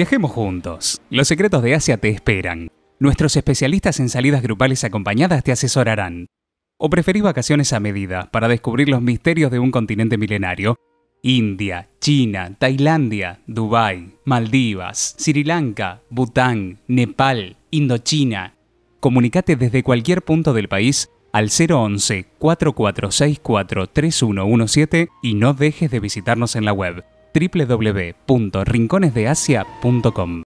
Viajemos juntos. Los secretos de Asia te esperan. Nuestros especialistas en salidas grupales acompañadas te asesorarán. O preferís vacaciones a medida para descubrir los misterios de un continente milenario. India, China, Tailandia, Dubái, Maldivas, Sri Lanka, Bután, Nepal, Indochina. Comunicate desde cualquier punto del país al 011 4464 3117 y no dejes de visitarnos en la web www.rinconesdeasia.com.